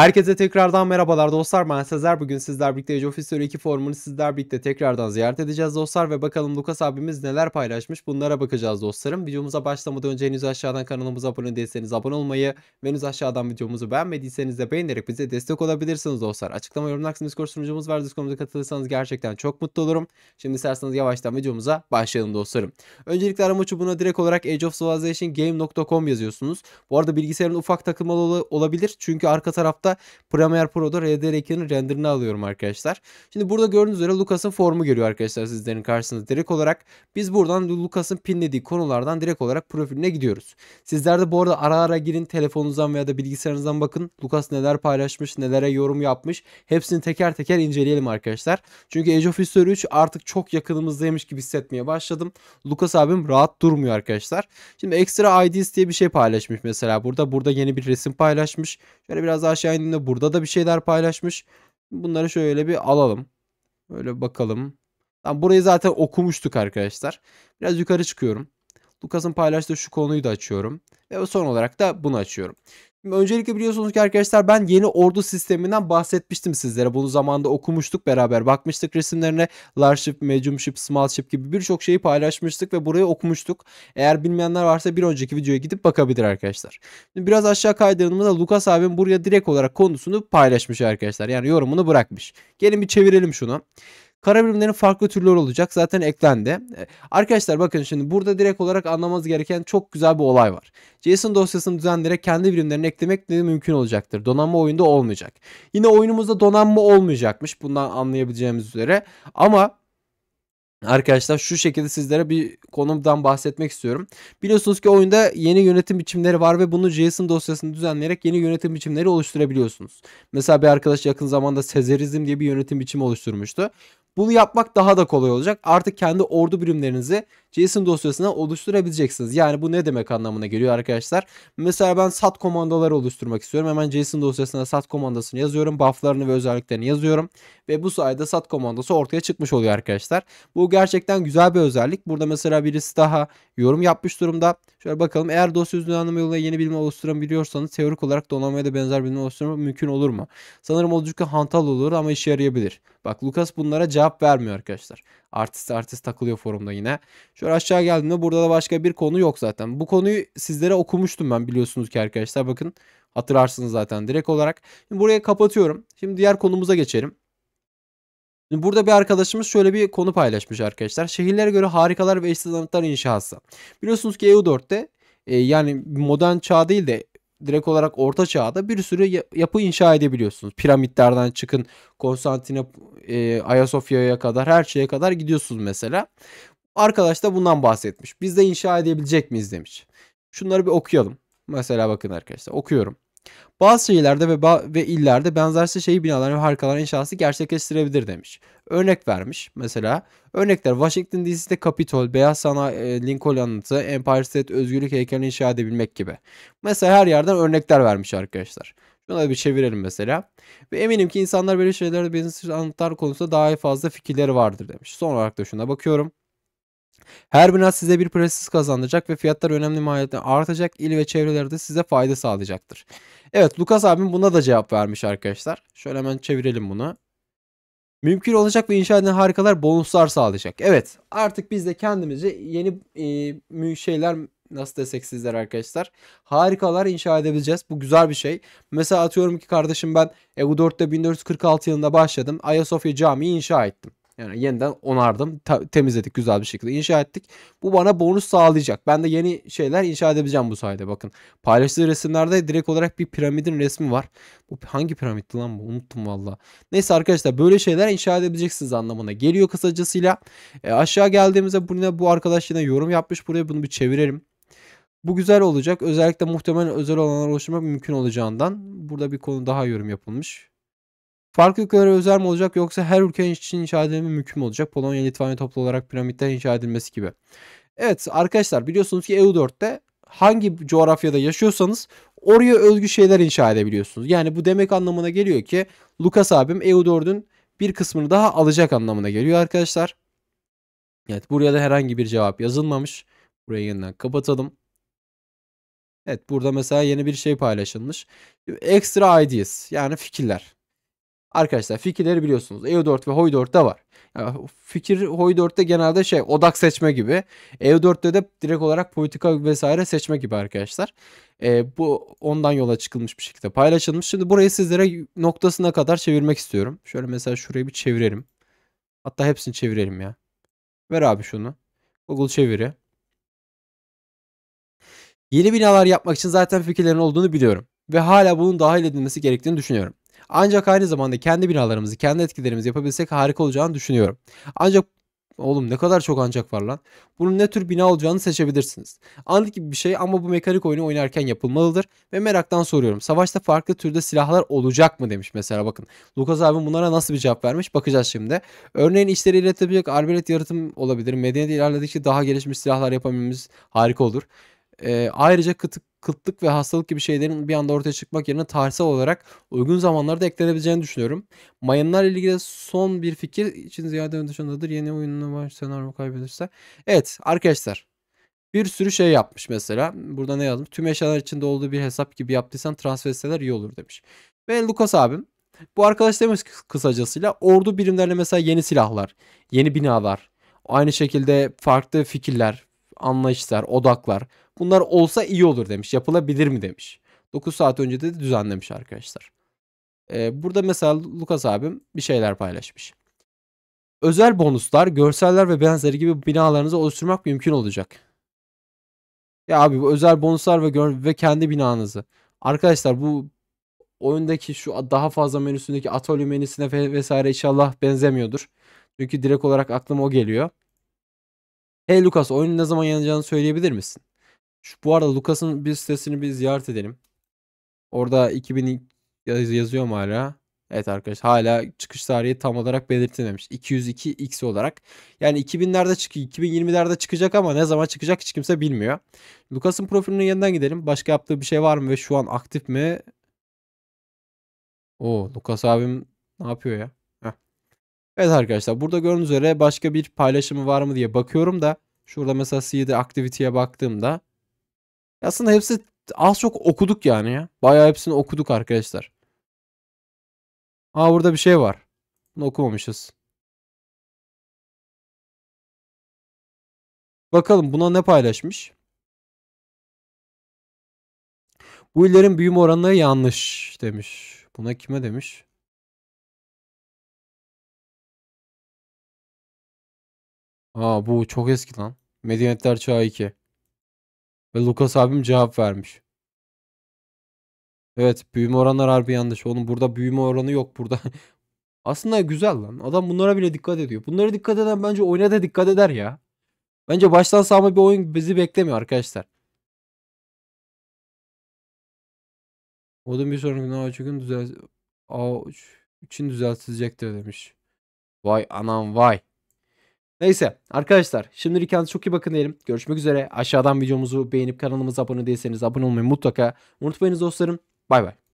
Herkese tekrardan merhabalar dostlar ben Sezer. Bugün sizler birlikte Age of History 2 formunu sizler birlikte tekrardan ziyaret edeceğiz dostlar ve bakalım Lucas abimiz neler paylaşmış bunlara bakacağız dostlarım. Videomuza başlamadan önce henüz aşağıdan kanalımıza abone değilseniz abone olmayı ve henüz aşağıdan videomuzu beğenmediyseniz de beğenerek bize destek olabilirsiniz dostlar. Açıklama yorumlar kısmında Discord sunucumuz var. Discord'umuza katılırsanız gerçekten çok mutlu olurum. Şimdi isterseniz yavaştan videomuza başlayalım dostlarım. Öncelikle arama çubuğuna direkt olarak game.com yazıyorsunuz. Bu arada bilgisayarın ufak takılmalı olabilir çünkü arka tarafta Lucas'ta Premiere Pro'da RDR ekranın renderini alıyorum arkadaşlar. Şimdi burada gördüğünüz üzere Lucas'ın formu geliyor arkadaşlar sizlerin karşısında direkt olarak. Biz buradan Lucas'ın pinlediği konulardan direkt olarak profiline gidiyoruz. Sizler de bu arada ara ara girin telefonunuzdan veya da bilgisayarınızdan bakın. Lucas neler paylaşmış, nelere yorum yapmış. Hepsini teker teker inceleyelim arkadaşlar. Çünkü Age of History 3 artık çok yakınımızdaymış gibi hissetmeye başladım. Lucas abim rahat durmuyor arkadaşlar. Şimdi ekstra IDs diye bir şey paylaşmış mesela burada. Burada yeni bir resim paylaşmış. Şöyle biraz aşağı yayınında burada da bir şeyler paylaşmış. Bunları şöyle bir alalım. Böyle bakalım. Tamam, burayı zaten okumuştuk arkadaşlar. Biraz yukarı çıkıyorum. Lucas'ın paylaştığı şu konuyu da açıyorum. Ve son olarak da bunu açıyorum. Şimdi öncelikle biliyorsunuz ki arkadaşlar ben yeni ordu sisteminden bahsetmiştim sizlere. Bunu zamanda okumuştuk beraber bakmıştık resimlerine. Large ship, medium ship, small ship gibi birçok şeyi paylaşmıştık ve burayı okumuştuk. Eğer bilmeyenler varsa bir önceki videoya gidip bakabilir arkadaşlar. Şimdi biraz aşağı kaydırdığımızda Lucas abim buraya direkt olarak konusunu paylaşmış arkadaşlar. Yani yorumunu bırakmış. Gelin bir çevirelim şunu. Kara birimlerin farklı türleri olacak. Zaten eklendi. E, arkadaşlar bakın şimdi burada direkt olarak anlamanız gereken çok güzel bir olay var. JSON dosyasını düzenleyerek kendi birimlerini eklemek de mümkün olacaktır. Donanma oyunda olmayacak. Yine oyunumuzda donanma olmayacakmış. Bundan anlayabileceğimiz üzere. Ama Arkadaşlar şu şekilde sizlere bir konumdan bahsetmek istiyorum. Biliyorsunuz ki oyunda yeni yönetim biçimleri var ve bunu JSON dosyasını düzenleyerek yeni yönetim biçimleri oluşturabiliyorsunuz. Mesela bir arkadaş yakın zamanda Sezerizm diye bir yönetim biçimi oluşturmuştu. Bunu yapmak daha da kolay olacak. Artık kendi ordu birimlerinizi JSON dosyasına oluşturabileceksiniz. Yani bu ne demek anlamına geliyor arkadaşlar. Mesela ben sat komandoları oluşturmak istiyorum. Hemen JSON dosyasına sat komandasını yazıyorum. Bufflarını ve özelliklerini yazıyorum. Ve bu sayede sat komandası ortaya çıkmış oluyor arkadaşlar. Bu gerçekten güzel bir özellik. Burada mesela birisi daha yorum yapmış durumda. Şöyle bakalım eğer dosya üzerinde anlama yoluyla yeni bilme oluşturabiliyorsanız teorik olarak donanmaya da benzer bilme oluşturma mümkün olur mu? Sanırım oldukça hantal olur ama işe yarayabilir. Bak Lucas bunlara cevap vermiyor arkadaşlar. Artist artist takılıyor forumda yine. Şöyle aşağı geldiğimde burada da başka bir konu yok zaten. Bu konuyu sizlere okumuştum ben biliyorsunuz ki arkadaşlar bakın. Hatırlarsınız zaten direkt olarak. Şimdi buraya kapatıyorum. Şimdi diğer konumuza geçelim. Şimdi burada bir arkadaşımız şöyle bir konu paylaşmış arkadaşlar. Şehirlere göre harikalar ve eşsiz anıtlar inşası. Biliyorsunuz ki EU4'te e, yani modern çağ değil de direkt olarak orta çağda bir sürü yapı inşa edebiliyorsunuz. Piramitlerden çıkın Konstantinop e, Ayasofya'ya kadar her şeye kadar gidiyorsunuz mesela. Arkadaş da bundan bahsetmiş. Biz de inşa edebilecek miyiz demiş. Şunları bir okuyalım. Mesela bakın arkadaşlar okuyorum. Bazı şehirlerde ve, ba- ve illerde benzersiz şehir binaları ve harikalar inşası gerçekleştirebilir demiş. Örnek vermiş mesela. Örnekler Washington DC'de Capitol, Beyaz Sana e, Lincoln anıtı, Empire State Özgürlük heykelini inşa edebilmek gibi. Mesela her yerden örnekler vermiş arkadaşlar. Şunu da bir çevirelim mesela. Ve eminim ki insanlar böyle şeylerde benzer anıtlar konusunda daha fazla fikirleri vardır demiş. Son olarak da şuna bakıyorum. Her biraz size bir prestij kazandıracak ve fiyatlar önemli maliyetten artacak. il ve çevrelerde size fayda sağlayacaktır. Evet Lucas abim buna da cevap vermiş arkadaşlar. Şöyle hemen çevirelim bunu. Mümkün olacak ve inşa edilen harikalar bonuslar sağlayacak. Evet artık biz de kendimizi yeni e, şeyler nasıl desek sizler arkadaşlar. Harikalar inşa edebileceğiz. Bu güzel bir şey. Mesela atıyorum ki kardeşim ben EU4'te 1446 yılında başladım. Ayasofya Camii inşa ettim. Yani yeniden onardım. temizledik güzel bir şekilde inşa ettik. Bu bana bonus sağlayacak. Ben de yeni şeyler inşa edebileceğim bu sayede. Bakın paylaştığı resimlerde direkt olarak bir piramidin resmi var. Bu hangi piramitti lan bu? Unuttum valla. Neyse arkadaşlar böyle şeyler inşa edebileceksiniz anlamına geliyor kısacasıyla. E, aşağı geldiğimizde buna bu arkadaş yine yorum yapmış. Buraya bunu bir çevirelim. Bu güzel olacak. Özellikle muhtemelen özel olanlar oluşturmak mümkün olacağından. Burada bir konu daha yorum yapılmış. Farklı ülkelere özel mi olacak yoksa her ülke için inşa edilme mümkün mü olacak? Polonya, Litvanya toplu olarak piramitler inşa edilmesi gibi. Evet arkadaşlar biliyorsunuz ki EU4'te hangi coğrafyada yaşıyorsanız oraya özgü şeyler inşa edebiliyorsunuz. Yani bu demek anlamına geliyor ki Lucas abim EU4'ün bir kısmını daha alacak anlamına geliyor arkadaşlar. Evet buraya da herhangi bir cevap yazılmamış. Burayı yeniden kapatalım. Evet burada mesela yeni bir şey paylaşılmış. Extra ideas yani fikirler. Arkadaşlar fikirleri biliyorsunuz. EU4 ve Hoy4'te var. Yani fikir Hoy4'te genelde şey odak seçme gibi. EU4'te de direkt olarak politika vesaire seçme gibi arkadaşlar. E, bu ondan yola çıkılmış bir şekilde paylaşılmış. Şimdi burayı sizlere noktasına kadar çevirmek istiyorum. Şöyle mesela şurayı bir çevirelim. Hatta hepsini çevirelim ya. Ver abi şunu. Google çeviri. Yeni binalar yapmak için zaten fikirlerin olduğunu biliyorum ve hala bunun dahil edilmesi gerektiğini düşünüyorum. Ancak aynı zamanda kendi binalarımızı, kendi etkilerimizi yapabilsek harika olacağını düşünüyorum. Ancak Oğlum ne kadar çok ancak var lan. Bunun ne tür bina olacağını seçebilirsiniz. Anlık gibi bir şey ama bu mekanik oyunu oynarken yapılmalıdır. Ve meraktan soruyorum. Savaşta farklı türde silahlar olacak mı demiş mesela bakın. Lucas abi bunlara nasıl bir cevap vermiş bakacağız şimdi. Örneğin işleri iletebilecek arbelet yaratım olabilir. Medeniyet ilerledikçe daha gelişmiş silahlar yapabilmemiz harika olur. Ee, ayrıca kıtık kıtlık ve hastalık gibi şeylerin bir anda ortaya çıkmak yerine tarihsel olarak uygun zamanlarda eklenebileceğini düşünüyorum. Mayınlar ile ilgili son bir fikir için ziyade ön dışındadır. Yeni oyununa var senaryo kaybederse. Evet arkadaşlar bir sürü şey yapmış mesela. Burada ne yazmış? Tüm eşyalar içinde olduğu bir hesap gibi yaptıysan transfer etseler iyi olur demiş. Ve Lucas abim bu arkadaş demiş kısacasıyla ordu birimlerine mesela yeni silahlar, yeni binalar, aynı şekilde farklı fikirler, anlayışlar, odaklar bunlar olsa iyi olur demiş. Yapılabilir mi demiş. 9 saat önce de düzenlemiş arkadaşlar. Ee, burada mesela Lukas abim bir şeyler paylaşmış. Özel bonuslar, görseller ve benzeri gibi binalarınızı oluşturmak mümkün olacak. Ya abi bu özel bonuslar ve ve kendi binanızı. Arkadaşlar bu oyundaki şu daha fazla menüsündeki atölye menüsüne vesaire inşallah benzemiyordur. Çünkü direkt olarak aklıma o geliyor. Hey Lucas oyunun ne zaman yayınlanacağını söyleyebilir misin? Şu, bu arada Lucas'ın bir sitesini bir ziyaret edelim. Orada 2000 yaz, yazıyor mu hala? Evet arkadaşlar hala çıkış tarihi tam olarak belirtilmemiş. 202x olarak. Yani 2000'lerde çık 2020'lerde çıkacak ama ne zaman çıkacak hiç kimse bilmiyor. Lucas'ın profiline yeniden gidelim. Başka yaptığı bir şey var mı ve şu an aktif mi? O Lucas abim ne yapıyor ya? Evet arkadaşlar burada gördüğünüz üzere başka bir paylaşımı var mı diye bakıyorum da şurada mesela CD Activity'ye baktığımda aslında hepsi az çok okuduk yani ya. Bayağı hepsini okuduk arkadaşlar. Aa burada bir şey var. Bunu okumamışız. Bakalım buna ne paylaşmış? Bu illerin büyüme oranları yanlış demiş. Buna kime demiş? Aa bu çok eski lan. Medeniyetler Çağı 2. Ve Lucas abim cevap vermiş. Evet büyüme oranları harbi yanlış. Onun burada büyüme oranı yok burada. Aslında güzel lan. Adam bunlara bile dikkat ediyor. Bunlara dikkat eden bence oyuna da dikkat eder ya. Bence baştan sağma bir oyun bizi beklemiyor arkadaşlar. Odun bir sonraki A3 gün düzel A3 için düzeltilecektir demiş. Vay anam vay. Neyse arkadaşlar şimdilik kendinize çok iyi bakın diyelim. Görüşmek üzere. Aşağıdan videomuzu beğenip kanalımıza abone değilseniz abone olmayı mutlaka unutmayınız dostlarım. Bay bay.